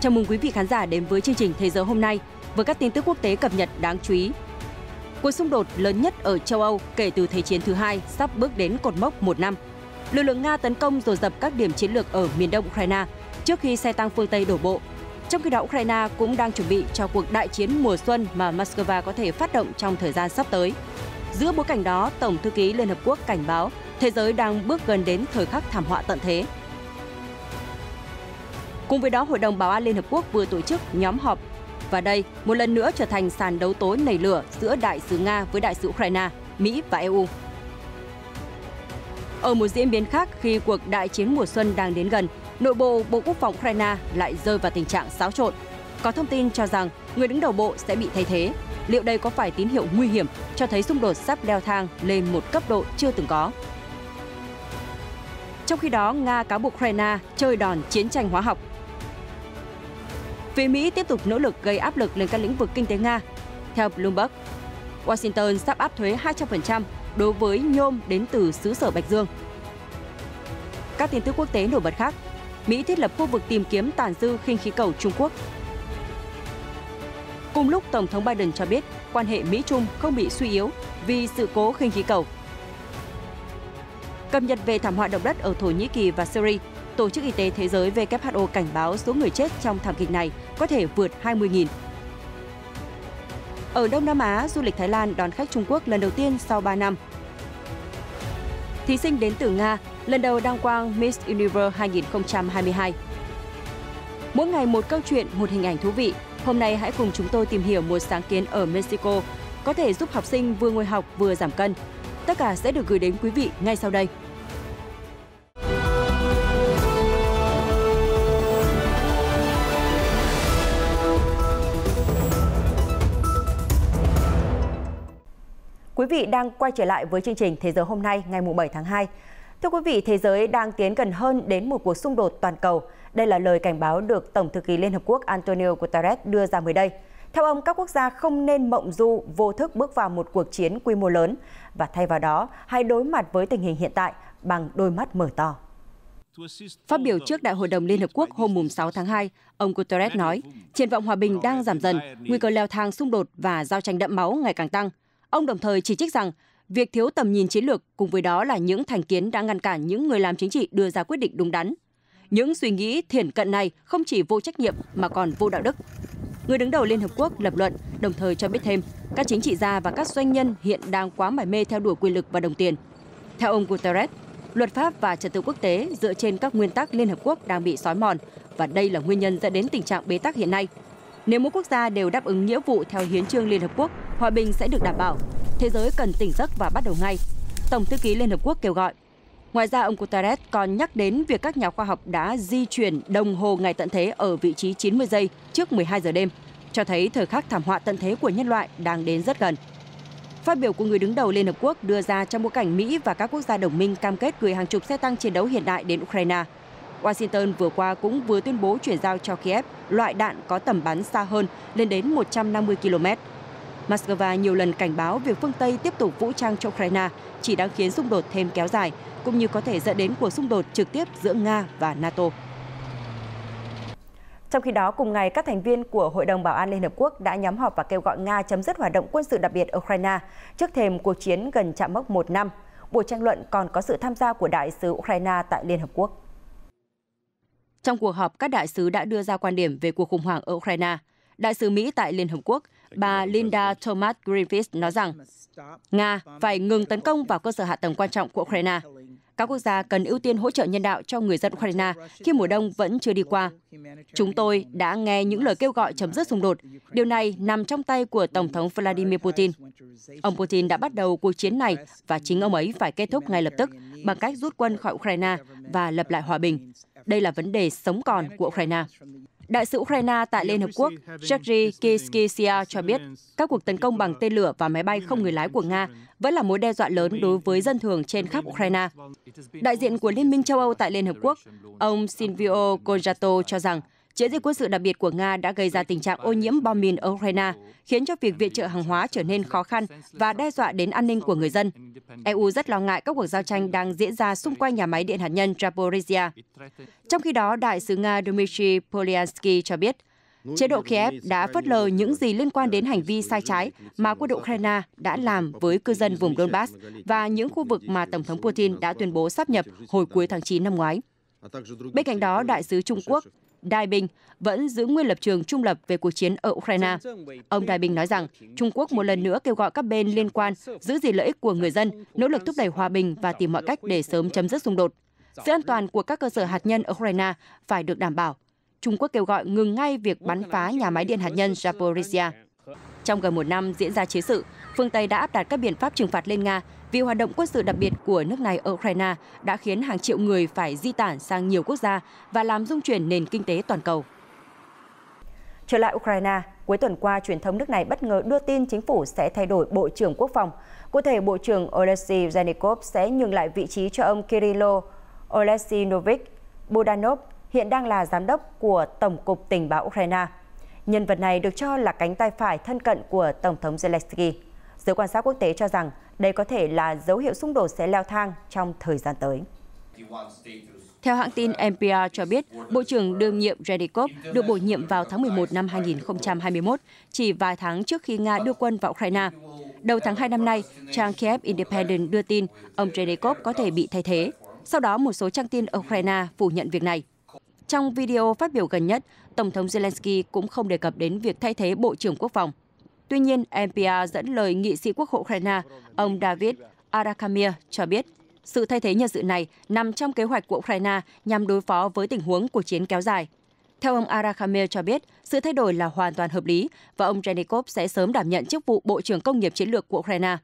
Chào mừng quý vị khán giả đến với chương trình Thế giới hôm nay với các tin tức quốc tế cập nhật đáng chú ý. Cuộc xung đột lớn nhất ở châu Âu kể từ Thế chiến thứ hai sắp bước đến cột mốc một năm. Lực lượng Nga tấn công rồi dập các điểm chiến lược ở miền đông Ukraine trước khi xe tăng phương Tây đổ bộ. Trong khi đó, Ukraine cũng đang chuẩn bị cho cuộc đại chiến mùa xuân mà Moscow có thể phát động trong thời gian sắp tới. Giữa bối cảnh đó, Tổng thư ký Liên Hợp Quốc cảnh báo thế giới đang bước gần đến thời khắc thảm họa tận thế – Cùng với đó, Hội đồng Bảo an Liên Hợp Quốc vừa tổ chức nhóm họp và đây một lần nữa trở thành sàn đấu tối nảy lửa giữa đại sứ Nga với đại sứ Ukraine, Mỹ và EU. Ở một diễn biến khác, khi cuộc đại chiến mùa xuân đang đến gần, nội bộ Bộ Quốc phòng Ukraine lại rơi vào tình trạng xáo trộn. Có thông tin cho rằng người đứng đầu bộ sẽ bị thay thế. Liệu đây có phải tín hiệu nguy hiểm cho thấy xung đột sắp leo thang lên một cấp độ chưa từng có? Trong khi đó, Nga cáo buộc Ukraine chơi đòn chiến tranh hóa học Phía Mỹ tiếp tục nỗ lực gây áp lực lên các lĩnh vực kinh tế Nga. Theo Bloomberg, Washington sắp áp thuế 200% đối với nhôm đến từ xứ sở Bạch Dương. Các tin tức quốc tế nổi bật khác, Mỹ thiết lập khu vực tìm kiếm tàn dư khinh khí cầu Trung Quốc. Cùng lúc, Tổng thống Biden cho biết quan hệ Mỹ-Trung không bị suy yếu vì sự cố khinh khí cầu. Cập nhật về thảm họa động đất ở Thổ Nhĩ Kỳ và Syria, Tổ chức Y tế Thế giới WHO cảnh báo số người chết trong thảm kịch này có thể vượt 20.000. Ở Đông Nam Á, du lịch Thái Lan đón khách Trung Quốc lần đầu tiên sau 3 năm. Thí sinh đến từ Nga lần đầu đăng quang Miss Universe 2022. Mỗi ngày một câu chuyện, một hình ảnh thú vị. Hôm nay hãy cùng chúng tôi tìm hiểu một sáng kiến ở Mexico có thể giúp học sinh vừa ngồi học vừa giảm cân. Tất cả sẽ được gửi đến quý vị ngay sau đây. Quý vị đang quay trở lại với chương trình Thế giới hôm nay ngày 7 tháng 2. Thưa quý vị, thế giới đang tiến gần hơn đến một cuộc xung đột toàn cầu. Đây là lời cảnh báo được Tổng thư ký Liên Hợp Quốc Antonio Guterres đưa ra mới đây. Theo ông, các quốc gia không nên mộng du vô thức bước vào một cuộc chiến quy mô lớn và thay vào đó hãy đối mặt với tình hình hiện tại bằng đôi mắt mở to. Phát biểu trước Đại hội đồng Liên Hợp Quốc hôm 6 tháng 2, ông Guterres nói, triển vọng hòa bình đang giảm dần, nguy cơ leo thang xung đột và giao tranh đẫm máu ngày càng tăng – Ông đồng thời chỉ trích rằng việc thiếu tầm nhìn chiến lược cùng với đó là những thành kiến đã ngăn cản những người làm chính trị đưa ra quyết định đúng đắn. Những suy nghĩ thiển cận này không chỉ vô trách nhiệm mà còn vô đạo đức. Người đứng đầu Liên Hợp Quốc lập luận, đồng thời cho biết thêm, các chính trị gia và các doanh nhân hiện đang quá mải mê theo đuổi quyền lực và đồng tiền. Theo ông Guterres, luật pháp và trật tự quốc tế dựa trên các nguyên tắc Liên Hợp Quốc đang bị xói mòn và đây là nguyên nhân dẫn đến tình trạng bế tắc hiện nay. Nếu mỗi quốc gia đều đáp ứng nghĩa vụ theo hiến trương Liên Hợp Quốc hòa bình sẽ được đảm bảo. Thế giới cần tỉnh giấc và bắt đầu ngay. Tổng thư ký Liên Hợp Quốc kêu gọi. Ngoài ra, ông Guterres còn nhắc đến việc các nhà khoa học đã di chuyển đồng hồ ngày tận thế ở vị trí 90 giây trước 12 giờ đêm, cho thấy thời khắc thảm họa tận thế của nhân loại đang đến rất gần. Phát biểu của người đứng đầu Liên Hợp Quốc đưa ra trong bối cảnh Mỹ và các quốc gia đồng minh cam kết gửi hàng chục xe tăng chiến đấu hiện đại đến Ukraine. Washington vừa qua cũng vừa tuyên bố chuyển giao cho Kiev loại đạn có tầm bắn xa hơn lên đến 150 km Moscow nhiều lần cảnh báo việc phương Tây tiếp tục vũ trang cho Ukraine chỉ đang khiến xung đột thêm kéo dài, cũng như có thể dẫn đến cuộc xung đột trực tiếp giữa Nga và NATO. Trong khi đó, cùng ngày, các thành viên của Hội đồng Bảo an Liên Hợp Quốc đã nhóm họp và kêu gọi Nga chấm dứt hoạt động quân sự đặc biệt ở Ukraine trước thềm cuộc chiến gần chạm mốc một năm. Buổi tranh luận còn có sự tham gia của Đại sứ Ukraine tại Liên Hợp Quốc. Trong cuộc họp, các đại sứ đã đưa ra quan điểm về cuộc khủng hoảng ở Ukraine. Đại sứ Mỹ tại Liên Hợp Quốc bà Linda Thomas Griffiths nói rằng Nga phải ngừng tấn công vào cơ sở hạ tầng quan trọng của Ukraine. Các quốc gia cần ưu tiên hỗ trợ nhân đạo cho người dân Ukraine khi mùa đông vẫn chưa đi qua. Chúng tôi đã nghe những lời kêu gọi chấm dứt xung đột. Điều này nằm trong tay của Tổng thống Vladimir Putin. Ông Putin đã bắt đầu cuộc chiến này và chính ông ấy phải kết thúc ngay lập tức bằng cách rút quân khỏi Ukraine và lập lại hòa bình. Đây là vấn đề sống còn của Ukraine. Đại sứ Ukraine tại Liên Hợp Quốc Sergei Kiskysia cho biết các cuộc tấn công bằng tên lửa và máy bay không người lái của Nga vẫn là mối đe dọa lớn đối với dân thường trên khắp Ukraine. Đại diện của Liên minh châu Âu tại Liên Hợp Quốc, ông Silvio Conjato cho rằng chiến dịch quân sự đặc biệt của Nga đã gây ra tình trạng ô nhiễm bom mìn ở Ukraine, khiến cho việc viện trợ hàng hóa trở nên khó khăn và đe dọa đến an ninh của người dân. EU rất lo ngại các cuộc giao tranh đang diễn ra xung quanh nhà máy điện hạt nhân Zaporizhia. Trong khi đó, Đại sứ Nga Dmitry Polyansky cho biết, chế độ Kiev đã phớt lờ những gì liên quan đến hành vi sai trái mà quân đội Ukraine đã làm với cư dân vùng Donbass và những khu vực mà Tổng thống Putin đã tuyên bố sắp nhập hồi cuối tháng 9 năm ngoái. Bên cạnh đó, đại sứ Trung Quốc Đài Bình vẫn giữ nguyên lập trường trung lập về cuộc chiến ở Ukraine. Ông Đài Bình nói rằng Trung Quốc một lần nữa kêu gọi các bên liên quan giữ gìn lợi ích của người dân, nỗ lực thúc đẩy hòa bình và tìm mọi cách để sớm chấm dứt xung đột. Sự an toàn của các cơ sở hạt nhân ở Ukraine phải được đảm bảo. Trung Quốc kêu gọi ngừng ngay việc bắn phá nhà máy điện hạt nhân Zaporizhia. Trong gần một năm diễn ra chế sự, phương Tây đã áp đặt các biện pháp trừng phạt lên Nga vì hoạt động quân sự đặc biệt của nước này ở Ukraine đã khiến hàng triệu người phải di tản sang nhiều quốc gia và làm rung chuyển nền kinh tế toàn cầu. Trở lại Ukraine, cuối tuần qua, truyền thông nước này bất ngờ đưa tin chính phủ sẽ thay đổi Bộ trưởng Quốc phòng. Cụ thể, Bộ trưởng Oleksiy Zhenikov sẽ nhường lại vị trí cho ông Kirilo Novik Budanov, hiện đang là giám đốc của Tổng cục Tình báo Ukraine. Nhân vật này được cho là cánh tay phải thân cận của Tổng thống Zelensky. Giới quan sát quốc tế cho rằng đây có thể là dấu hiệu xung đột sẽ leo thang trong thời gian tới. Theo hãng tin NPR cho biết, Bộ trưởng đương nhiệm Redikov được bổ nhiệm vào tháng 11 năm 2021, chỉ vài tháng trước khi Nga đưa quân vào Ukraine. Đầu tháng 2 năm nay, trang Kiev Independent đưa tin ông Redikov có thể bị thay thế. Sau đó, một số trang tin Ukraine phủ nhận việc này. Trong video phát biểu gần nhất, Tổng thống Zelensky cũng không đề cập đến việc thay thế Bộ trưởng Quốc phòng. Tuy nhiên, NPR dẫn lời nghị sĩ quốc hội Ukraine, ông David Arakamia cho biết sự thay thế nhân sự này nằm trong kế hoạch của Ukraine nhằm đối phó với tình huống cuộc chiến kéo dài. Theo ông Arakhamir cho biết, sự thay đổi là hoàn toàn hợp lý và ông Renikov sẽ sớm đảm nhận chức vụ Bộ trưởng Công nghiệp Chiến lược của Ukraine.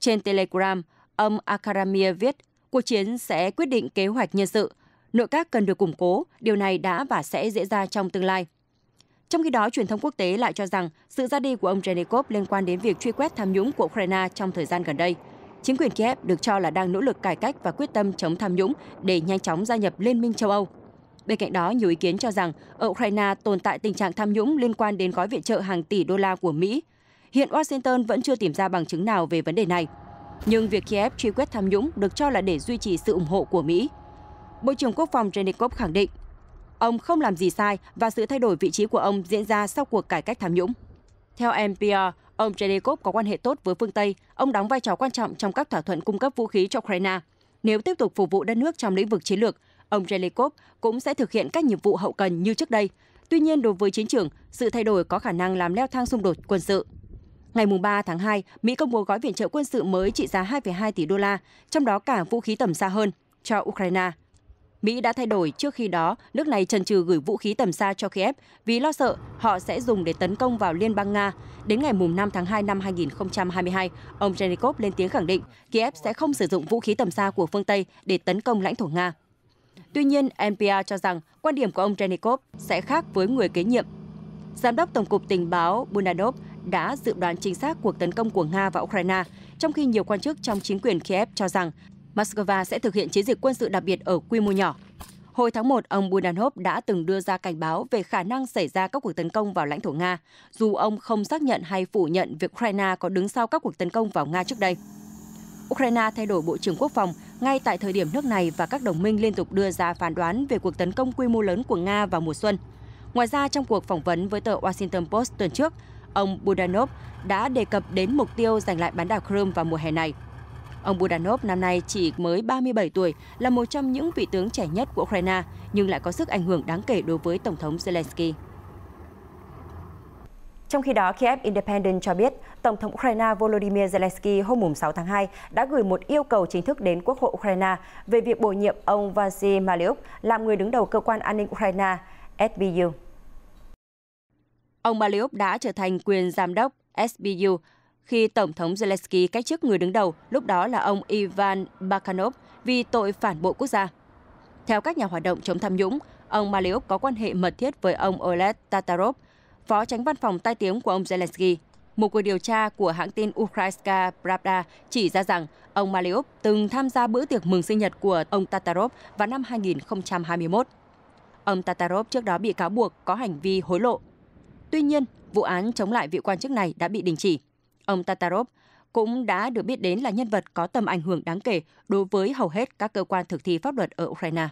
Trên Telegram, ông Akaramir viết, cuộc chiến sẽ quyết định kế hoạch nhân sự. Nội các cần được củng cố, điều này đã và sẽ diễn ra trong tương lai. Trong khi đó, truyền thông quốc tế lại cho rằng sự ra đi của ông Zhenikov liên quan đến việc truy quét tham nhũng của Ukraine trong thời gian gần đây. Chính quyền Kiev được cho là đang nỗ lực cải cách và quyết tâm chống tham nhũng để nhanh chóng gia nhập Liên minh châu Âu. Bên cạnh đó, nhiều ý kiến cho rằng ở Ukraine tồn tại tình trạng tham nhũng liên quan đến gói viện trợ hàng tỷ đô la của Mỹ. Hiện Washington vẫn chưa tìm ra bằng chứng nào về vấn đề này. Nhưng việc Kiev truy quét tham nhũng được cho là để duy trì sự ủng hộ của Mỹ. Bộ trưởng Quốc phòng Zhenikov khẳng định Ông không làm gì sai và sự thay đổi vị trí của ông diễn ra sau cuộc cải cách tham nhũng. Theo NPR, ông Zelenskov có quan hệ tốt với phương Tây, ông đóng vai trò quan trọng trong các thỏa thuận cung cấp vũ khí cho Ukraine. Nếu tiếp tục phục vụ đất nước trong lĩnh vực chiến lược, ông Zelenskov cũng sẽ thực hiện các nhiệm vụ hậu cần như trước đây. Tuy nhiên, đối với chiến trường, sự thay đổi có khả năng làm leo thang xung đột quân sự. Ngày 3 tháng 2, Mỹ công bố gói viện trợ quân sự mới trị giá 2,2 tỷ đô la, trong đó cả vũ khí tầm xa hơn cho Ukraine. Mỹ đã thay đổi trước khi đó, nước này trần trừ gửi vũ khí tầm xa cho Kiev vì lo sợ họ sẽ dùng để tấn công vào Liên bang Nga. Đến ngày 5 tháng 2 năm 2022, ông Zhenikov lên tiếng khẳng định Kiev sẽ không sử dụng vũ khí tầm xa của phương Tây để tấn công lãnh thổ Nga. Tuy nhiên, NPR cho rằng quan điểm của ông Zhenikov sẽ khác với người kế nhiệm. Giám đốc Tổng cục Tình báo Bundanov đã dự đoán chính xác cuộc tấn công của Nga vào Ukraine, trong khi nhiều quan chức trong chính quyền Kiev cho rằng Moscow sẽ thực hiện chiến dịch quân sự đặc biệt ở quy mô nhỏ. Hồi tháng 1, ông Budanov đã từng đưa ra cảnh báo về khả năng xảy ra các cuộc tấn công vào lãnh thổ Nga, dù ông không xác nhận hay phủ nhận việc Ukraine có đứng sau các cuộc tấn công vào Nga trước đây. Ukraine thay đổi Bộ trưởng Quốc phòng ngay tại thời điểm nước này và các đồng minh liên tục đưa ra phán đoán về cuộc tấn công quy mô lớn của Nga vào mùa xuân. Ngoài ra, trong cuộc phỏng vấn với tờ Washington Post tuần trước, ông Budanov đã đề cập đến mục tiêu giành lại bán đảo Crimea vào mùa hè này – Ông Budanov năm nay chỉ mới 37 tuổi, là một trong những vị tướng trẻ nhất của Ukraine, nhưng lại có sức ảnh hưởng đáng kể đối với Tổng thống Zelensky. Trong khi đó, Kiev Independent cho biết, Tổng thống Ukraine Volodymyr Zelensky hôm 6 tháng 2 đã gửi một yêu cầu chính thức đến Quốc hội Ukraine về việc bổ nhiệm ông Vasily Maliuk làm người đứng đầu cơ quan an ninh Ukraine, SBU. Ông Maliuk đã trở thành quyền giám đốc SBU khi Tổng thống Zelensky cách chức người đứng đầu, lúc đó là ông Ivan Bakhanov, vì tội phản bội quốc gia. Theo các nhà hoạt động chống tham nhũng, ông Maliuk có quan hệ mật thiết với ông Oleg Tatarov, phó tránh văn phòng tai tiếng của ông Zelensky. Một cuộc điều tra của hãng tin Ukrainska Pravda chỉ ra rằng ông Maliuk từng tham gia bữa tiệc mừng sinh nhật của ông Tatarov vào năm 2021. Ông Tatarov trước đó bị cáo buộc có hành vi hối lộ. Tuy nhiên, vụ án chống lại vị quan chức này đã bị đình chỉ. Ông Tatarov cũng đã được biết đến là nhân vật có tầm ảnh hưởng đáng kể đối với hầu hết các cơ quan thực thi pháp luật ở Ukraine.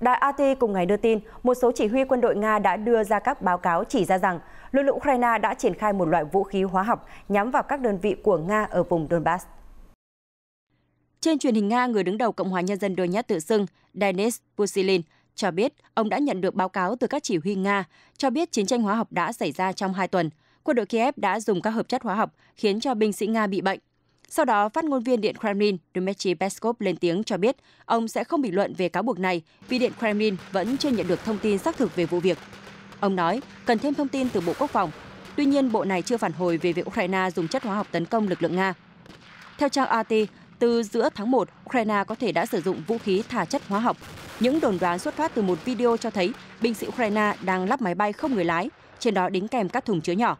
Đài AT cùng ngày đưa tin, một số chỉ huy quân đội Nga đã đưa ra các báo cáo chỉ ra rằng lực lượng Ukraine đã triển khai một loại vũ khí hóa học nhắm vào các đơn vị của Nga ở vùng Donbass. Trên truyền hình Nga, người đứng đầu Cộng hòa Nhân dân Donetsk tự xưng, Denis Pusilin, cho biết ông đã nhận được báo cáo từ các chỉ huy Nga, cho biết chiến tranh hóa học đã xảy ra trong hai tuần. Quân đội Kiev đã dùng các hợp chất hóa học khiến cho binh sĩ Nga bị bệnh. Sau đó, phát ngôn viên Điện Kremlin Dmitry Peskov lên tiếng cho biết ông sẽ không bình luận về cáo buộc này vì Điện Kremlin vẫn chưa nhận được thông tin xác thực về vụ việc. Ông nói cần thêm thông tin từ Bộ Quốc phòng. Tuy nhiên, bộ này chưa phản hồi về việc Ukraine dùng chất hóa học tấn công lực lượng Nga. Theo trang RT, từ giữa tháng 1, Ukraine có thể đã sử dụng vũ khí thả chất hóa học. Những đồn đoán xuất phát từ một video cho thấy binh sĩ Ukraine đang lắp máy bay không người lái, trên đó đính kèm các thùng chứa nhỏ.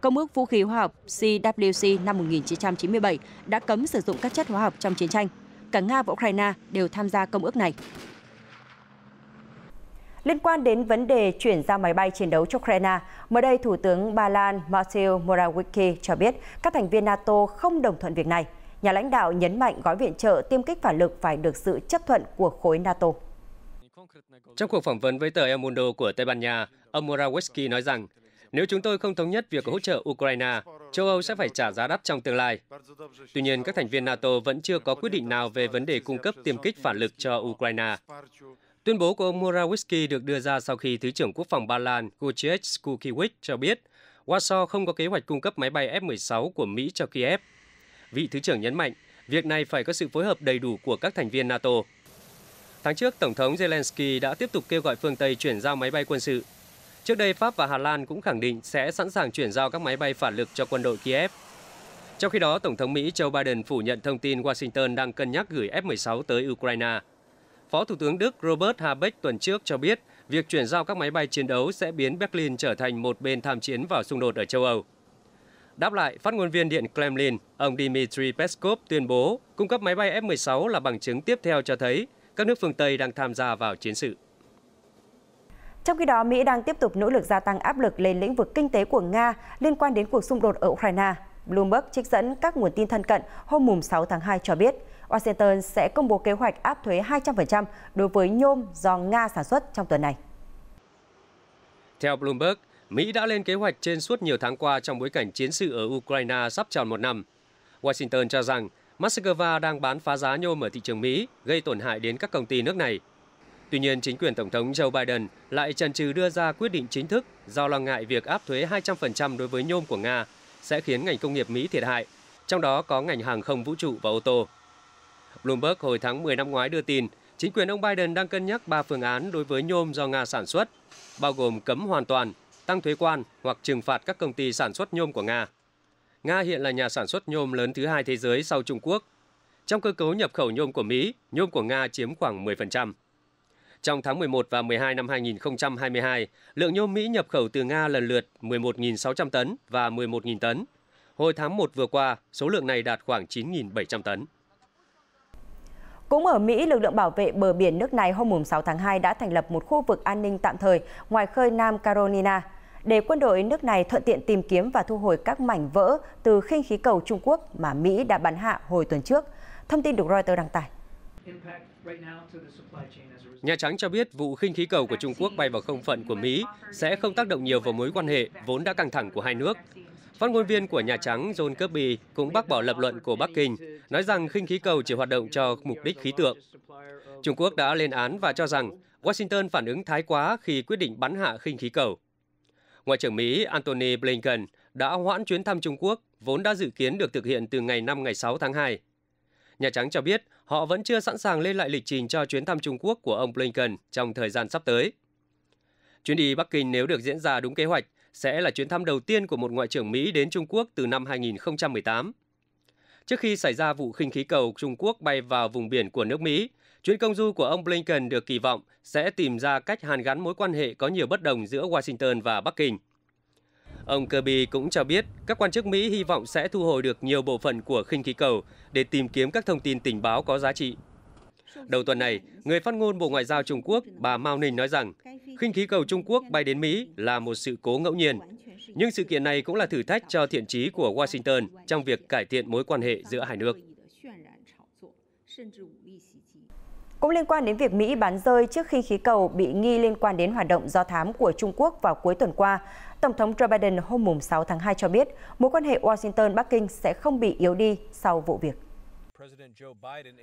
Công ước vũ khí hóa học CWC năm 1997 đã cấm sử dụng các chất hóa học trong chiến tranh. Cả Nga và Ukraine đều tham gia công ước này. Liên quan đến vấn đề chuyển giao máy bay chiến đấu cho Ukraine, mới đây Thủ tướng Ba Lan Mateusz Morawiecki cho biết các thành viên NATO không đồng thuận việc này nhà lãnh đạo nhấn mạnh gói viện trợ tiêm kích phản lực phải được sự chấp thuận của khối NATO. Trong cuộc phỏng vấn với tờ El Mundo của Tây Ban Nha, ông Morawiecki nói rằng nếu chúng tôi không thống nhất việc hỗ trợ Ukraine, châu Âu sẽ phải trả giá đắt trong tương lai. Tuy nhiên, các thành viên NATO vẫn chưa có quyết định nào về vấn đề cung cấp tiêm kích phản lực cho Ukraine. Tuyên bố của ông Morawiecki được đưa ra sau khi Thứ trưởng Quốc phòng Ba Lan Wojciech Kukiewicz cho biết Warsaw không có kế hoạch cung cấp máy bay F-16 của Mỹ cho Kiev Vị Thứ trưởng nhấn mạnh, việc này phải có sự phối hợp đầy đủ của các thành viên NATO. Tháng trước, Tổng thống Zelensky đã tiếp tục kêu gọi phương Tây chuyển giao máy bay quân sự. Trước đây, Pháp và Hà Lan cũng khẳng định sẽ sẵn sàng chuyển giao các máy bay phản lực cho quân đội Kiev. Trong khi đó, Tổng thống Mỹ Joe Biden phủ nhận thông tin Washington đang cân nhắc gửi F-16 tới Ukraine. Phó Thủ tướng Đức Robert Habeck tuần trước cho biết việc chuyển giao các máy bay chiến đấu sẽ biến Berlin trở thành một bên tham chiến vào xung đột ở châu Âu. Đáp lại, phát ngôn viên Điện Kremlin, ông Dmitry Peskov tuyên bố cung cấp máy bay F-16 là bằng chứng tiếp theo cho thấy các nước phương Tây đang tham gia vào chiến sự. Trong khi đó, Mỹ đang tiếp tục nỗ lực gia tăng áp lực lên lĩnh vực kinh tế của Nga liên quan đến cuộc xung đột ở Ukraine. Bloomberg trích dẫn các nguồn tin thân cận hôm 6 tháng 2 cho biết, Washington sẽ công bố kế hoạch áp thuế 200% đối với nhôm do Nga sản xuất trong tuần này. Theo Bloomberg, Mỹ đã lên kế hoạch trên suốt nhiều tháng qua trong bối cảnh chiến sự ở Ukraine sắp tròn một năm. Washington cho rằng Moscow đang bán phá giá nhôm ở thị trường Mỹ, gây tổn hại đến các công ty nước này. Tuy nhiên, chính quyền Tổng thống Joe Biden lại chần chừ đưa ra quyết định chính thức do lo ngại việc áp thuế 200% đối với nhôm của Nga sẽ khiến ngành công nghiệp Mỹ thiệt hại, trong đó có ngành hàng không vũ trụ và ô tô. Bloomberg hồi tháng 10 năm ngoái đưa tin, chính quyền ông Biden đang cân nhắc ba phương án đối với nhôm do Nga sản xuất, bao gồm cấm hoàn toàn, tăng thuế quan hoặc trừng phạt các công ty sản xuất nhôm của Nga. Nga hiện là nhà sản xuất nhôm lớn thứ hai thế giới sau Trung Quốc. Trong cơ cấu nhập khẩu nhôm của Mỹ, nhôm của Nga chiếm khoảng 10%. Trong tháng 11 và 12 năm 2022, lượng nhôm Mỹ nhập khẩu từ Nga lần lượt 11.600 tấn và 11.000 tấn. Hồi tháng 1 vừa qua, số lượng này đạt khoảng 9.700 tấn. Cũng ở Mỹ, lực lượng bảo vệ bờ biển nước này hôm 6 tháng 2 đã thành lập một khu vực an ninh tạm thời ngoài khơi Nam Carolina để quân đội nước này thuận tiện tìm kiếm và thu hồi các mảnh vỡ từ khinh khí cầu Trung Quốc mà Mỹ đã bắn hạ hồi tuần trước. Thông tin được Reuters đăng tải. Nhà Trắng cho biết vụ khinh khí cầu của Trung Quốc bay vào không phận của Mỹ sẽ không tác động nhiều vào mối quan hệ vốn đã căng thẳng của hai nước. Phát ngôn viên của Nhà Trắng John Kirby cũng bác bỏ lập luận của Bắc Kinh, nói rằng khinh khí cầu chỉ hoạt động cho mục đích khí tượng. Trung Quốc đã lên án và cho rằng Washington phản ứng thái quá khi quyết định bắn hạ khinh khí cầu. Ngoại trưởng Mỹ Antony Blinken đã hoãn chuyến thăm Trung Quốc vốn đã dự kiến được thực hiện từ ngày 5 ngày 6 tháng 2. Nhà Trắng cho biết họ vẫn chưa sẵn sàng lên lại lịch trình cho chuyến thăm Trung Quốc của ông Blinken trong thời gian sắp tới. Chuyến đi Bắc Kinh nếu được diễn ra đúng kế hoạch sẽ là chuyến thăm đầu tiên của một ngoại trưởng Mỹ đến Trung Quốc từ năm 2018. Trước khi xảy ra vụ khinh khí cầu Trung Quốc bay vào vùng biển của nước Mỹ, Chuyến công du của ông Blinken được kỳ vọng sẽ tìm ra cách hàn gắn mối quan hệ có nhiều bất đồng giữa Washington và Bắc Kinh. Ông Kirby cũng cho biết các quan chức Mỹ hy vọng sẽ thu hồi được nhiều bộ phận của khinh khí cầu để tìm kiếm các thông tin tình báo có giá trị. Đầu tuần này, người phát ngôn Bộ Ngoại giao Trung Quốc bà Mao Ninh nói rằng khinh khí cầu Trung Quốc bay đến Mỹ là một sự cố ngẫu nhiên. Nhưng sự kiện này cũng là thử thách cho thiện trí của Washington trong việc cải thiện mối quan hệ giữa hai nước. Cũng liên quan đến việc Mỹ bắn rơi trước khi khí cầu bị nghi liên quan đến hoạt động do thám của Trung Quốc vào cuối tuần qua, Tổng thống Joe Biden hôm 6 tháng 2 cho biết mối quan hệ Washington-Bắc Kinh sẽ không bị yếu đi sau vụ việc.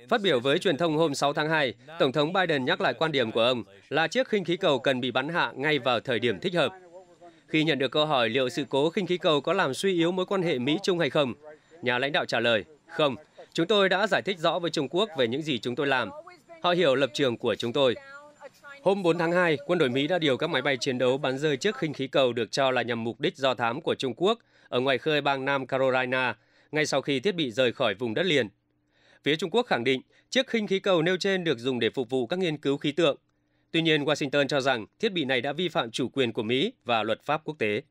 Phát biểu với truyền thông hôm 6 tháng 2, Tổng thống Biden nhắc lại quan điểm của ông là chiếc khinh khí cầu cần bị bắn hạ ngay vào thời điểm thích hợp. Khi nhận được câu hỏi liệu sự cố khinh khí cầu có làm suy yếu mối quan hệ Mỹ-Trung hay không, nhà lãnh đạo trả lời, không, chúng tôi đã giải thích rõ với Trung Quốc về những gì chúng tôi làm Họ hiểu lập trường của chúng tôi. Hôm 4 tháng 2, quân đội Mỹ đã điều các máy bay chiến đấu bắn rơi chiếc khinh khí cầu được cho là nhằm mục đích do thám của Trung Quốc ở ngoài khơi bang Nam Carolina, ngay sau khi thiết bị rời khỏi vùng đất liền. Phía Trung Quốc khẳng định chiếc khinh khí cầu nêu trên được dùng để phục vụ các nghiên cứu khí tượng. Tuy nhiên, Washington cho rằng thiết bị này đã vi phạm chủ quyền của Mỹ và luật pháp quốc tế.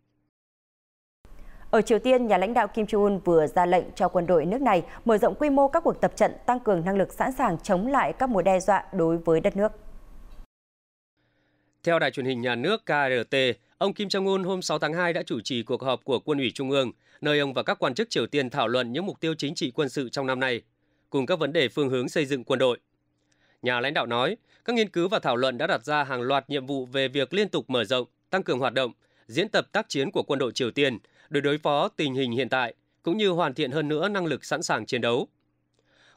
Ở Triều Tiên, nhà lãnh đạo Kim Jong-un vừa ra lệnh cho quân đội nước này mở rộng quy mô các cuộc tập trận tăng cường năng lực sẵn sàng chống lại các mối đe dọa đối với đất nước. Theo đài truyền hình nhà nước KRT, ông Kim Jong-un hôm 6 tháng 2 đã chủ trì cuộc họp của Quân ủy Trung ương, nơi ông và các quan chức Triều Tiên thảo luận những mục tiêu chính trị quân sự trong năm nay, cùng các vấn đề phương hướng xây dựng quân đội. Nhà lãnh đạo nói, các nghiên cứu và thảo luận đã đặt ra hàng loạt nhiệm vụ về việc liên tục mở rộng, tăng cường hoạt động, diễn tập tác chiến của quân đội Triều Tiên – để đối phó tình hình hiện tại cũng như hoàn thiện hơn nữa năng lực sẵn sàng chiến đấu.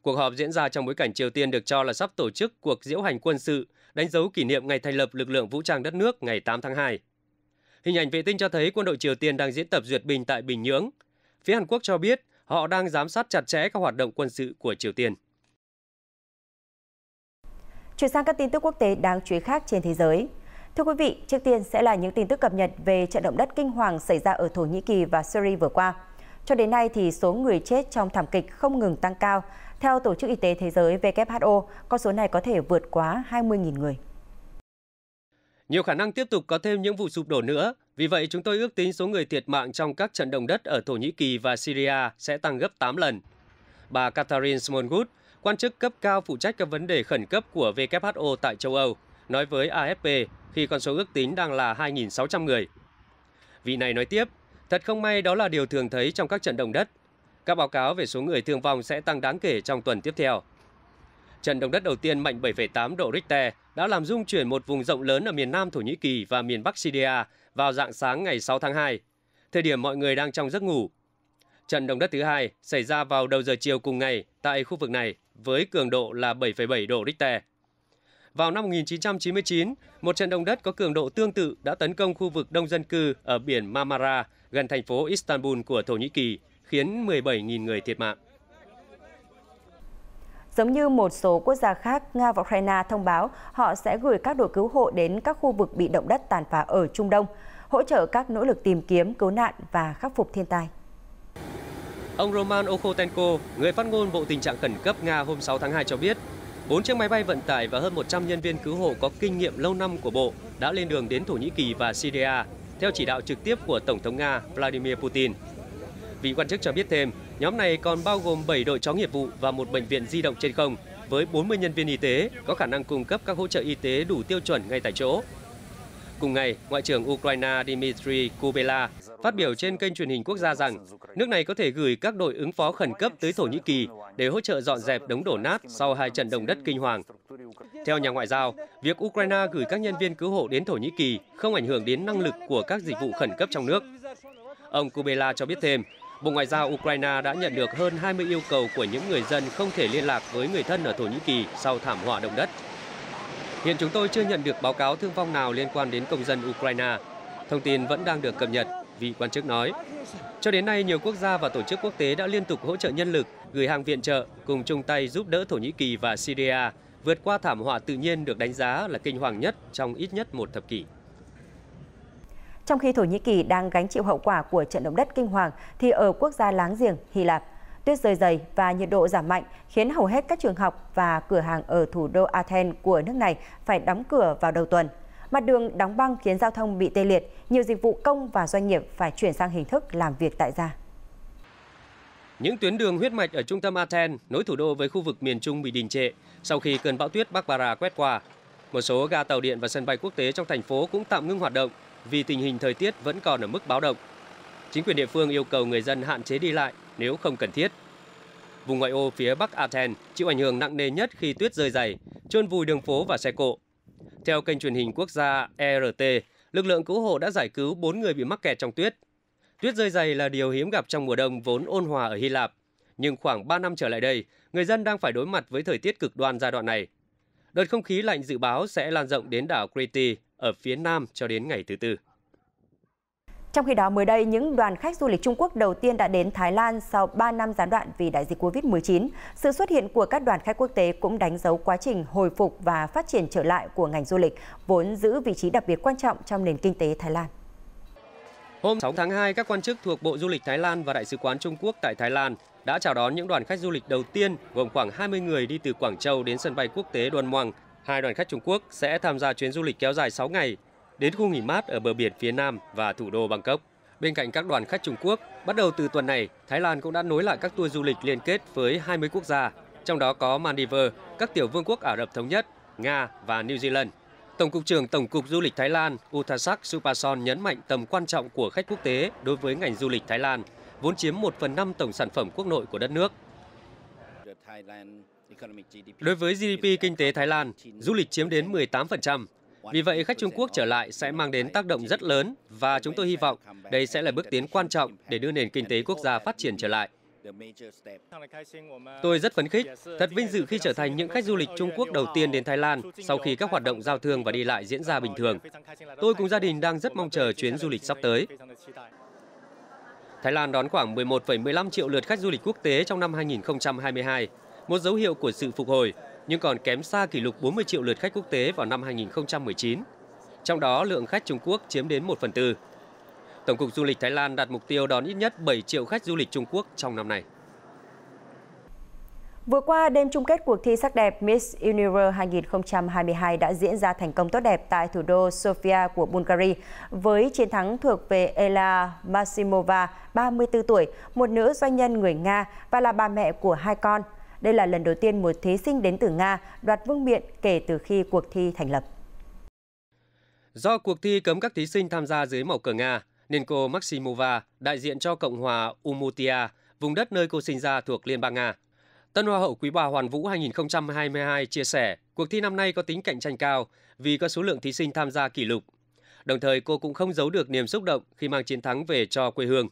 Cuộc họp diễn ra trong bối cảnh Triều Tiên được cho là sắp tổ chức cuộc diễu hành quân sự đánh dấu kỷ niệm ngày thành lập lực lượng vũ trang đất nước ngày 8 tháng 2. Hình ảnh vệ tinh cho thấy quân đội Triều Tiên đang diễn tập duyệt binh tại Bình Nhưỡng. Phía Hàn Quốc cho biết họ đang giám sát chặt chẽ các hoạt động quân sự của Triều Tiên. Chuyển sang các tin tức quốc tế đáng chú ý khác trên thế giới. Thưa quý vị, trước tiên sẽ là những tin tức cập nhật về trận động đất kinh hoàng xảy ra ở Thổ Nhĩ Kỳ và Syria vừa qua. Cho đến nay thì số người chết trong thảm kịch không ngừng tăng cao. Theo Tổ chức Y tế Thế giới WHO, con số này có thể vượt quá 20.000 người. Nhiều khả năng tiếp tục có thêm những vụ sụp đổ nữa, vì vậy chúng tôi ước tính số người thiệt mạng trong các trận động đất ở Thổ Nhĩ Kỳ và Syria sẽ tăng gấp 8 lần. Bà Catherine Smallwood, quan chức cấp cao phụ trách các vấn đề khẩn cấp của WHO tại châu Âu, nói với AFP khi con số ước tính đang là 2.600 người. Vị này nói tiếp, thật không may đó là điều thường thấy trong các trận động đất. Các báo cáo về số người thương vong sẽ tăng đáng kể trong tuần tiếp theo. Trận động đất đầu tiên mạnh 7,8 độ Richter đã làm rung chuyển một vùng rộng lớn ở miền Nam Thổ Nhĩ Kỳ và miền Bắc Syria vào dạng sáng ngày 6 tháng 2, thời điểm mọi người đang trong giấc ngủ. Trận động đất thứ hai xảy ra vào đầu giờ chiều cùng ngày tại khu vực này với cường độ là 7,7 độ Richter. Vào năm 1999, một trận động đất có cường độ tương tự đã tấn công khu vực đông dân cư ở biển Marmara gần thành phố Istanbul của Thổ Nhĩ Kỳ, khiến 17.000 người thiệt mạng. Giống như một số quốc gia khác, Nga và Ukraine thông báo họ sẽ gửi các đội cứu hộ đến các khu vực bị động đất tàn phá ở Trung Đông, hỗ trợ các nỗ lực tìm kiếm, cứu nạn và khắc phục thiên tai. Ông Roman Okhotenko, người phát ngôn Bộ Tình trạng Khẩn cấp Nga hôm 6 tháng 2 cho biết, 4 chiếc máy bay vận tải và hơn 100 nhân viên cứu hộ có kinh nghiệm lâu năm của Bộ đã lên đường đến Thổ Nhĩ Kỳ và Syria theo chỉ đạo trực tiếp của Tổng thống Nga Vladimir Putin. Vị quan chức cho biết thêm, nhóm này còn bao gồm 7 đội chó nghiệp vụ và một bệnh viện di động trên không với 40 nhân viên y tế có khả năng cung cấp các hỗ trợ y tế đủ tiêu chuẩn ngay tại chỗ. Cùng ngày, Ngoại trưởng Ukraine Dmitry Kubela phát biểu trên kênh truyền hình quốc gia rằng nước này có thể gửi các đội ứng phó khẩn cấp tới Thổ Nhĩ Kỳ để hỗ trợ dọn dẹp đống đổ nát sau hai trận động đất kinh hoàng. Theo nhà ngoại giao, việc Ukraine gửi các nhân viên cứu hộ đến Thổ Nhĩ Kỳ không ảnh hưởng đến năng lực của các dịch vụ khẩn cấp trong nước. Ông Kubela cho biết thêm, Bộ Ngoại giao Ukraine đã nhận được hơn 20 yêu cầu của những người dân không thể liên lạc với người thân ở Thổ Nhĩ Kỳ sau thảm họa động đất. Hiện chúng tôi chưa nhận được báo cáo thương vong nào liên quan đến công dân Ukraine. Thông tin vẫn đang được cập nhật vị quan chức nói. Cho đến nay, nhiều quốc gia và tổ chức quốc tế đã liên tục hỗ trợ nhân lực, gửi hàng viện trợ, cùng chung tay giúp đỡ Thổ Nhĩ Kỳ và Syria vượt qua thảm họa tự nhiên được đánh giá là kinh hoàng nhất trong ít nhất một thập kỷ. Trong khi Thổ Nhĩ Kỳ đang gánh chịu hậu quả của trận động đất kinh hoàng, thì ở quốc gia láng giềng Hy Lạp, tuyết rơi dày và nhiệt độ giảm mạnh khiến hầu hết các trường học và cửa hàng ở thủ đô Athens của nước này phải đóng cửa vào đầu tuần. Mặt đường đóng băng khiến giao thông bị tê liệt, nhiều dịch vụ công và doanh nghiệp phải chuyển sang hình thức làm việc tại gia. Những tuyến đường huyết mạch ở trung tâm Athens nối thủ đô với khu vực miền Trung bị đình trệ sau khi cơn bão tuyết Barbara quét qua. Một số ga tàu điện và sân bay quốc tế trong thành phố cũng tạm ngưng hoạt động vì tình hình thời tiết vẫn còn ở mức báo động. Chính quyền địa phương yêu cầu người dân hạn chế đi lại nếu không cần thiết. Vùng ngoại ô phía Bắc Athens chịu ảnh hưởng nặng nề nhất khi tuyết rơi dày, trôn vùi đường phố và xe cộ, theo kênh truyền hình quốc gia ERT, lực lượng cứu hộ đã giải cứu 4 người bị mắc kẹt trong tuyết. Tuyết rơi dày là điều hiếm gặp trong mùa đông vốn ôn hòa ở Hy Lạp. Nhưng khoảng 3 năm trở lại đây, người dân đang phải đối mặt với thời tiết cực đoan giai đoạn này. Đợt không khí lạnh dự báo sẽ lan rộng đến đảo Crete ở phía nam cho đến ngày thứ tư. Trong khi đó, mới đây, những đoàn khách du lịch Trung Quốc đầu tiên đã đến Thái Lan sau 3 năm gián đoạn vì đại dịch COVID-19. Sự xuất hiện của các đoàn khách quốc tế cũng đánh dấu quá trình hồi phục và phát triển trở lại của ngành du lịch, vốn giữ vị trí đặc biệt quan trọng trong nền kinh tế Thái Lan. Hôm 6 tháng 2, các quan chức thuộc Bộ Du lịch Thái Lan và Đại sứ quán Trung Quốc tại Thái Lan đã chào đón những đoàn khách du lịch đầu tiên gồm khoảng 20 người đi từ Quảng Châu đến sân bay quốc tế Đoan Moang. Hai đoàn khách Trung Quốc sẽ tham gia chuyến du lịch kéo dài 6 ngày đến khu nghỉ mát ở bờ biển phía nam và thủ đô Bangkok. Bên cạnh các đoàn khách Trung Quốc, bắt đầu từ tuần này, Thái Lan cũng đã nối lại các tour du lịch liên kết với 20 quốc gia, trong đó có Maldives, các tiểu vương quốc Ả Rập Thống Nhất, Nga và New Zealand. Tổng cục trưởng Tổng cục Du lịch Thái Lan Uthasak Supason nhấn mạnh tầm quan trọng của khách quốc tế đối với ngành du lịch Thái Lan, vốn chiếm 1 phần 5 tổng sản phẩm quốc nội của đất nước. Đối với GDP kinh tế Thái Lan, du lịch chiếm đến 18%, vì vậy, khách Trung Quốc trở lại sẽ mang đến tác động rất lớn và chúng tôi hy vọng đây sẽ là bước tiến quan trọng để đưa nền kinh tế quốc gia phát triển trở lại. Tôi rất phấn khích, thật vinh dự khi trở thành những khách du lịch Trung Quốc đầu tiên đến Thái Lan sau khi các hoạt động giao thương và đi lại diễn ra bình thường. Tôi cùng gia đình đang rất mong chờ chuyến du lịch sắp tới. Thái Lan đón khoảng 11,15 triệu lượt khách du lịch quốc tế trong năm 2022, một dấu hiệu của sự phục hồi nhưng còn kém xa kỷ lục 40 triệu lượt khách quốc tế vào năm 2019. Trong đó, lượng khách Trung Quốc chiếm đến 1 phần tư. Tổng cục Du lịch Thái Lan đặt mục tiêu đón ít nhất 7 triệu khách du lịch Trung Quốc trong năm nay. Vừa qua, đêm chung kết cuộc thi sắc đẹp Miss Universe 2022 đã diễn ra thành công tốt đẹp tại thủ đô Sofia của Bulgaria với chiến thắng thuộc về Ela Masimova, 34 tuổi, một nữ doanh nhân người Nga và là bà mẹ của hai con đây là lần đầu tiên một thí sinh đến từ Nga đoạt vương miện kể từ khi cuộc thi thành lập. Do cuộc thi cấm các thí sinh tham gia dưới màu cờ Nga, nên cô Maximova, đại diện cho Cộng hòa Umutia, vùng đất nơi cô sinh ra thuộc Liên bang Nga. Tân Hoa hậu Quý bà Hoàn Vũ 2022 chia sẻ, cuộc thi năm nay có tính cạnh tranh cao vì có số lượng thí sinh tham gia kỷ lục. Đồng thời cô cũng không giấu được niềm xúc động khi mang chiến thắng về cho quê hương.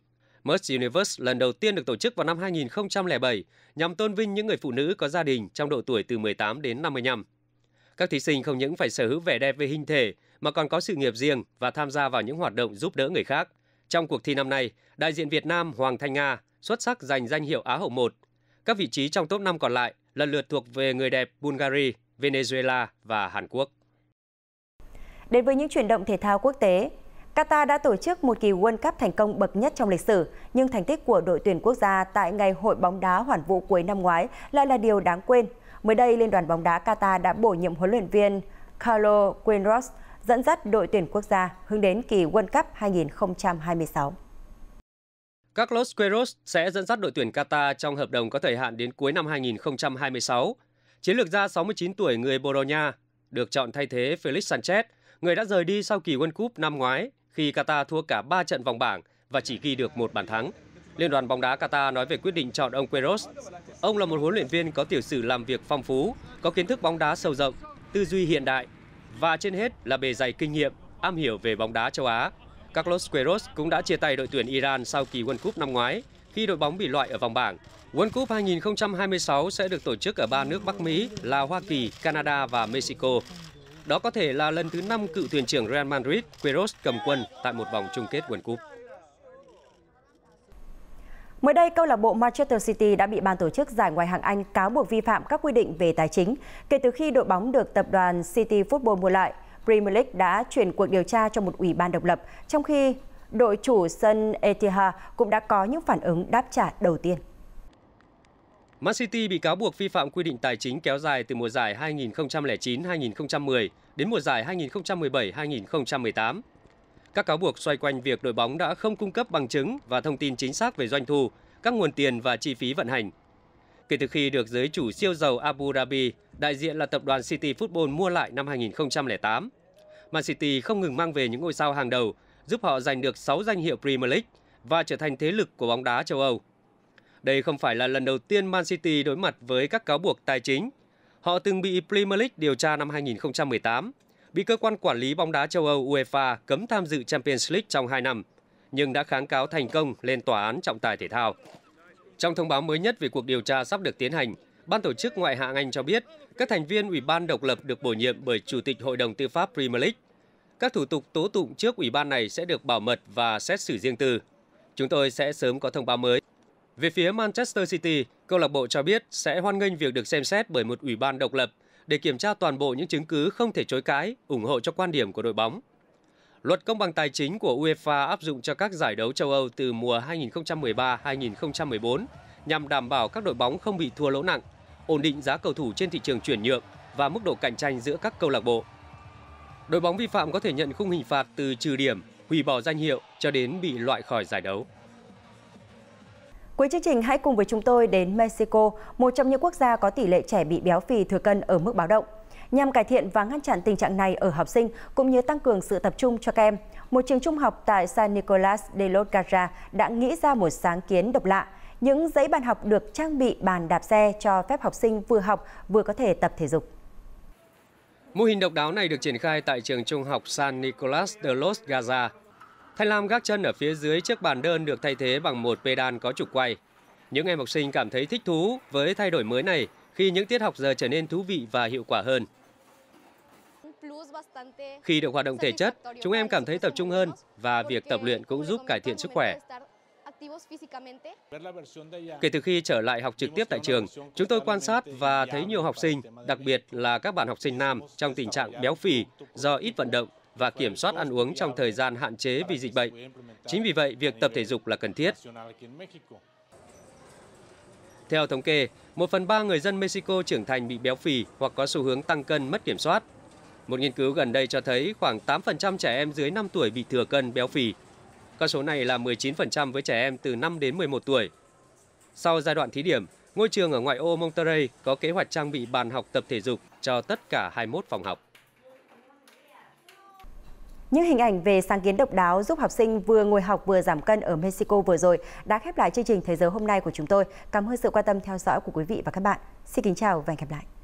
Miss Universe lần đầu tiên được tổ chức vào năm 2007 nhằm tôn vinh những người phụ nữ có gia đình trong độ tuổi từ 18 đến 55. Các thí sinh không những phải sở hữu vẻ đẹp về hình thể mà còn có sự nghiệp riêng và tham gia vào những hoạt động giúp đỡ người khác. Trong cuộc thi năm nay, đại diện Việt Nam Hoàng Thanh Nga xuất sắc giành danh hiệu Á hậu 1. Các vị trí trong top 5 còn lại lần lượt thuộc về người đẹp Bulgaria, Venezuela và Hàn Quốc. Đến với những chuyển động thể thao quốc tế, Qatar đã tổ chức một kỳ World Cup thành công bậc nhất trong lịch sử, nhưng thành tích của đội tuyển quốc gia tại ngày hội bóng đá hoàn vũ cuối năm ngoái lại là điều đáng quên. Mới đây, Liên đoàn bóng đá Qatar đã bổ nhiệm huấn luyện viên Carlo Queiroz dẫn dắt đội tuyển quốc gia hướng đến kỳ World Cup 2026. Carlos Queiroz sẽ dẫn dắt đội tuyển Qatar trong hợp đồng có thời hạn đến cuối năm 2026. Chiến lược gia 69 tuổi người Borogna được chọn thay thế Felix Sanchez, người đã rời đi sau kỳ World Cup năm ngoái khi Qatar thua cả 3 trận vòng bảng và chỉ ghi được một bàn thắng. Liên đoàn bóng đá Qatar nói về quyết định chọn ông Queiroz. Ông là một huấn luyện viên có tiểu sử làm việc phong phú, có kiến thức bóng đá sâu rộng, tư duy hiện đại và trên hết là bề dày kinh nghiệm, am hiểu về bóng đá châu Á. Carlos Queiroz cũng đã chia tay đội tuyển Iran sau kỳ World Cup năm ngoái khi đội bóng bị loại ở vòng bảng. World Cup 2026 sẽ được tổ chức ở ba nước Bắc Mỹ là Hoa Kỳ, Canada và Mexico. Đó có thể là lần thứ 5 cựu thuyền trưởng Real Madrid Queiroz cầm quân tại một vòng chung kết World Cup. Mới đây, câu lạc bộ Manchester City đã bị ban tổ chức giải ngoại hạng Anh cáo buộc vi phạm các quy định về tài chính kể từ khi đội bóng được tập đoàn City Football mua lại. Premier League đã chuyển cuộc điều tra cho một ủy ban độc lập, trong khi đội chủ sân Etihad cũng đã có những phản ứng đáp trả đầu tiên. Man City bị cáo buộc vi phạm quy định tài chính kéo dài từ mùa giải 2009-2010 đến mùa giải 2017-2018. Các cáo buộc xoay quanh việc đội bóng đã không cung cấp bằng chứng và thông tin chính xác về doanh thu, các nguồn tiền và chi phí vận hành. Kể từ khi được giới chủ siêu giàu Abu Dhabi, đại diện là tập đoàn City Football mua lại năm 2008, Man City không ngừng mang về những ngôi sao hàng đầu, giúp họ giành được 6 danh hiệu Premier League và trở thành thế lực của bóng đá châu Âu. Đây không phải là lần đầu tiên Man City đối mặt với các cáo buộc tài chính. Họ từng bị Premier League điều tra năm 2018, bị cơ quan quản lý bóng đá châu Âu UEFA cấm tham dự Champions League trong 2 năm, nhưng đã kháng cáo thành công lên tòa án trọng tài thể thao. Trong thông báo mới nhất về cuộc điều tra sắp được tiến hành, ban tổ chức ngoại hạng Anh cho biết các thành viên ủy ban độc lập được bổ nhiệm bởi chủ tịch hội đồng tư pháp Premier League. Các thủ tục tố tụng trước ủy ban này sẽ được bảo mật và xét xử riêng tư. Chúng tôi sẽ sớm có thông báo mới. Về phía Manchester City, câu lạc bộ cho biết sẽ hoan nghênh việc được xem xét bởi một ủy ban độc lập để kiểm tra toàn bộ những chứng cứ không thể chối cãi, ủng hộ cho quan điểm của đội bóng. Luật công bằng tài chính của UEFA áp dụng cho các giải đấu châu Âu từ mùa 2013-2014 nhằm đảm bảo các đội bóng không bị thua lỗ nặng, ổn định giá cầu thủ trên thị trường chuyển nhượng và mức độ cạnh tranh giữa các câu lạc bộ. Đội bóng vi phạm có thể nhận khung hình phạt từ trừ điểm, hủy bỏ danh hiệu cho đến bị loại khỏi giải đấu. Cuối chương trình hãy cùng với chúng tôi đến Mexico, một trong những quốc gia có tỷ lệ trẻ bị béo phì thừa cân ở mức báo động. Nhằm cải thiện và ngăn chặn tình trạng này ở học sinh cũng như tăng cường sự tập trung cho các em, một trường trung học tại San Nicolas de Los Garza đã nghĩ ra một sáng kiến độc lạ. Những giấy bàn học được trang bị bàn đạp xe cho phép học sinh vừa học vừa có thể tập thể dục. Mô hình độc đáo này được triển khai tại trường trung học San Nicolas de Los Garza Thanh lam gác chân ở phía dưới chiếc bàn đơn được thay thế bằng một pedal có trục quay. Những em học sinh cảm thấy thích thú với thay đổi mới này khi những tiết học giờ trở nên thú vị và hiệu quả hơn. Khi được hoạt động thể chất, chúng em cảm thấy tập trung hơn và việc tập luyện cũng giúp cải thiện sức khỏe. Kể từ khi trở lại học trực tiếp tại trường, chúng tôi quan sát và thấy nhiều học sinh, đặc biệt là các bạn học sinh nam trong tình trạng béo phì do ít vận động và kiểm soát ăn uống trong thời gian hạn chế vì dịch bệnh. Chính vì vậy, việc tập thể dục là cần thiết. Theo thống kê, một phần ba người dân Mexico trưởng thành bị béo phì hoặc có xu hướng tăng cân mất kiểm soát. Một nghiên cứu gần đây cho thấy khoảng 8% trẻ em dưới 5 tuổi bị thừa cân béo phì. Con số này là 19% với trẻ em từ 5 đến 11 tuổi. Sau giai đoạn thí điểm, ngôi trường ở ngoại ô Monterrey có kế hoạch trang bị bàn học tập thể dục cho tất cả 21 phòng học. Những hình ảnh về sáng kiến độc đáo giúp học sinh vừa ngồi học vừa giảm cân ở Mexico vừa rồi đã khép lại chương trình Thế giới hôm nay của chúng tôi. Cảm ơn sự quan tâm theo dõi của quý vị và các bạn. Xin kính chào và hẹn gặp lại.